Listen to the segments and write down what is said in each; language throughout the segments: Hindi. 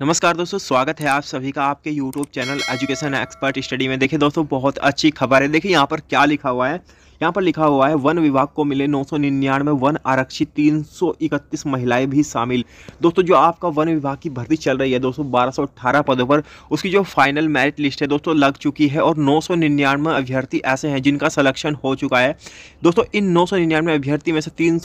नमस्कार दोस्तों स्वागत है आप सभी का आपके YouTube channel education expert study में देखिए दोस्तों बहुत अच्छी खबर है देखिए यहाँ पर क्या लिखा हुआ है यहाँ पर लिखा हुआ है वन विभाग को मिले नौ वन आरक्षित तीन महिलाएं भी शामिल दोस्तों जो आपका वन विभाग की भर्ती चल रही है दोस्तों बारह पदों पर उसकी जो फाइनल मेरिट लिस्ट है दोस्तों लग चुकी है और नौ अभ्यर्थी ऐसे हैं जिनका सलेक्शन हो चुका है दोस्तों इन नौ अभ्यर्थी में से तीन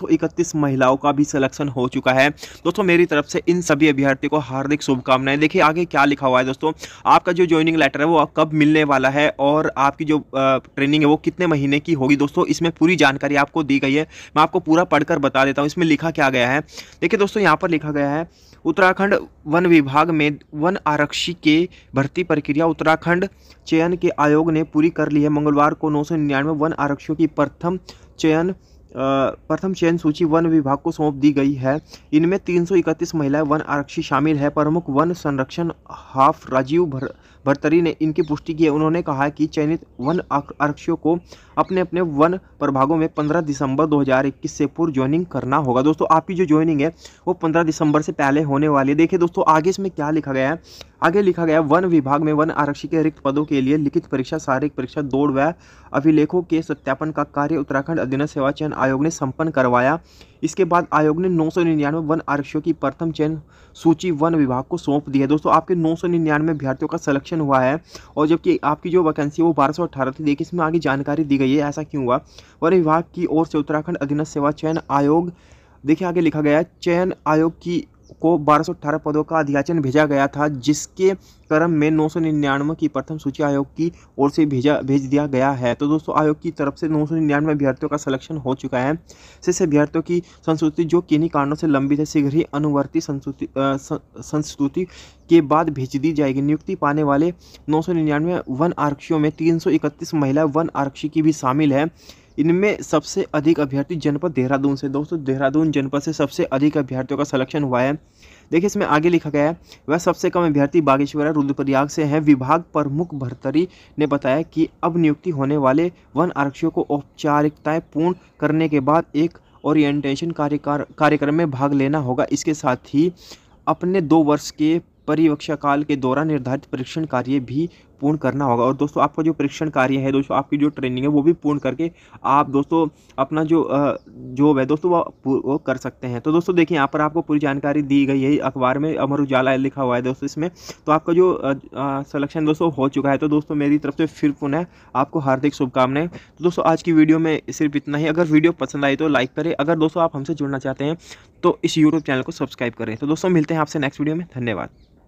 महिलाओं का भी सलेक्शन हो चुका है दोस्तों मेरी तरफ से इन सभी अभ्यर्थियों को हार्दिक शुभकामनाएं देखिए आगे क्या लिखा हुआ है दोस्तों आपका जो ज्वाइनिंग लेटर है वो कब मिलने वाला है और आपकी जो ट्रेनिंग है वो कितने महीने की होगी दोस्तों इसमें पूरी जानकारी आपको दी गई है मैं आपको पूरा पढ़कर बता देता हूँ इसमें लिखा क्या गया है देखिए दोस्तों यहाँ पर लिखा गया है उत्तराखंड वन विभाग में वन आरक्षी के भर्ती प्रक्रिया उत्तराखंड चयन के आयोग ने पूरी कर ली है मंगलवार को नौ वन आरक्षियों की प्रथम चयन प्रथम चयन सूची वन विभाग को सौंप दी गई है इनमें 331 महिलाएं वन आरक्षी शामिल है प्रमुख वन संरक्षण हाफ राजीव भर भरतरी ने इनकी पुष्टि की है उन्होंने कहा कि चयनित वन आरक्षियों को अपने अपने वन प्रभागों में 15 दिसंबर 2021 से पूर्व ज्वाइनिंग करना होगा दोस्तों आपकी जो ज्वाइनिंग है वो 15 दिसंबर से पहले होने वाली है देखिए दोस्तों आगे इसमें क्या लिखा गया है आगे लिखा गया वन विभाग में वन आरक्षी के रिक्त पदों के लिए लिखित परीक्षा शारीरिक परीक्षा दौड़ व अभिलेखों के सत्यापन का कार्य उत्तराखंड अधीन सेवा चयन आयोग ने संपन्न करवाया इसके बाद आयोग ने नौ वन आरक्षियों की प्रथम चयन सूची वन विभाग को सौंप दी है दोस्तों आपके नौ सौ निन्यानवे अभ्यर्थियों का सिलेक्शन हुआ है और जबकि आपकी जो वैकेंसी वो बारह सौ अठारह थी देखिए इसमें आगे जानकारी दी गई है ऐसा क्यों हुआ वन विभाग की ओर से उत्तराखंड अधीनस्थ सेवा चयन आयोग देखिए आगे लिखा गया है चयन आयोग की को 1218 पदों का अध्याचन भेजा गया था जिसके क्रम में नौ की प्रथम सूची आयोग की ओर से भेजा भेज दिया गया है तो दोस्तों आयोग की तरफ से नौ सौ निन्यानवे अभ्यर्थियों का सिलेक्शन हो चुका है शेष अभ्यर्थियों की संस्तुति जो किन्हीं कारणों से लंबित है शीघ्र ही अनुवर्ती संस्तुति संस्तुति के बाद भेज दी जाएगी नियुक्ति पाने वाले नौ वन आरक्षियों में तीन महिला वन आरक्षी की भी शामिल है इनमें सबसे अधिक अभ्यर्थी जनपद देहरादून से दोस्तों देहरादून जनपद से सबसे अधिक अभ्यर्थियों का सलेक्शन हुआ है देखिए इसमें आगे लिखा गया है वह सबसे कम अभ्यर्थी बागेश्वर रुद्रप्रयाग से हैं विभाग प्रमुख भरतरी ने बताया कि अब नियुक्ति होने वाले वन आरक्षियों को औपचारिकताएँ पूर्ण करने के बाद एक ओरिएंटेशन कार्यक्रम में भाग लेना होगा इसके साथ ही अपने दो वर्ष के परिवक्षा काल के दौरान निर्धारित परीक्षण कार्य भी पूर्ण करना होगा और दोस्तों आपका जो परीक्षण कार्य है दोस्तों आपकी जो ट्रेनिंग है वो भी पूर्ण करके आप दोस्तों अपना जो जॉब है दोस्तों वो, वो कर सकते हैं तो दोस्तों देखिए यहाँ पर आपको पूरी जानकारी दी गई है अखबार में अमर उजाला लिखा हुआ है दोस्तों इसमें तो आपका जो सलेक्शन दोस्तों हो चुका है तो दोस्तों मेरी तरफ से फिर पुनः आपको हार्दिक शुभकामनाएं तो दोस्तों आज की वीडियो में सिर्फ इतना ही अगर वीडियो पसंद आई तो लाइक करें अगर दोस्तों आप हमसे जुड़ना चाहते हैं तो इस यूट्यूब चैनल को सब्सक्राइब करें तो दोस्तों मिलते हैं आपसे नेक्स्ट वीडियो में धन्यवाद